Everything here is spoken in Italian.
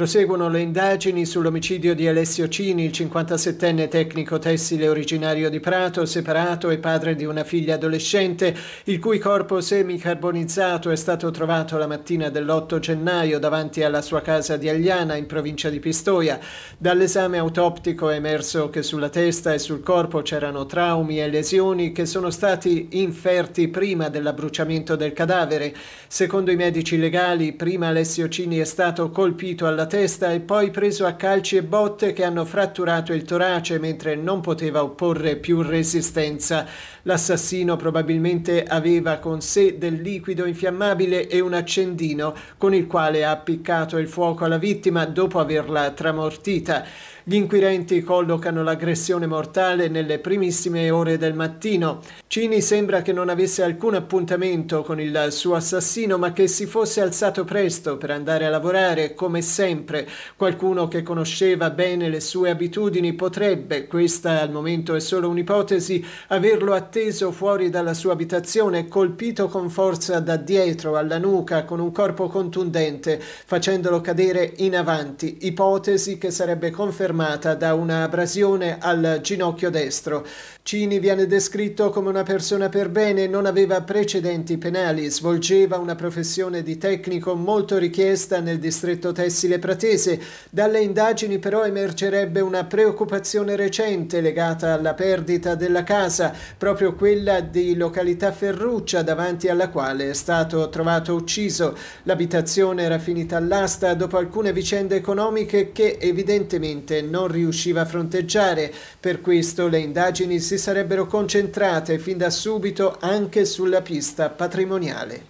Proseguono le indagini sull'omicidio di Alessio Cini, il 57enne tecnico tessile originario di Prato, separato e padre di una figlia adolescente, il cui corpo semicarbonizzato è stato trovato la mattina dell'8 gennaio davanti alla sua casa di Agliana, in provincia di Pistoia. Dall'esame autoptico è emerso che sulla testa e sul corpo c'erano traumi e lesioni che sono stati inferti prima dell'abbruciamento del cadavere. Secondo i medici legali, prima Alessio Cini è stato colpito alla testa e poi preso a calci e botte che hanno fratturato il torace mentre non poteva opporre più resistenza. L'assassino probabilmente aveva con sé del liquido infiammabile e un accendino con il quale ha appiccato il fuoco alla vittima dopo averla tramortita. Gli inquirenti collocano l'aggressione mortale nelle primissime ore del mattino. Cini sembra che non avesse alcun appuntamento con il suo assassino, ma che si fosse alzato presto per andare a lavorare, come sempre sempre. Qualcuno che conosceva bene le sue abitudini potrebbe, questa al momento è solo un'ipotesi, averlo atteso fuori dalla sua abitazione, colpito con forza da dietro alla nuca con un corpo contundente, facendolo cadere in avanti, ipotesi che sarebbe confermata da una abrasione al ginocchio destro. Cini viene descritto come una persona per bene, non aveva precedenti penali, svolgeva una professione di tecnico molto richiesta nel distretto tessile pratese. Dalle indagini però emergerebbe una preoccupazione recente legata alla perdita della casa, proprio quella di località Ferruccia davanti alla quale è stato trovato ucciso. L'abitazione era finita all'asta dopo alcune vicende economiche che evidentemente non riusciva a fronteggiare. Per questo le indagini si sarebbero concentrate fin da subito anche sulla pista patrimoniale.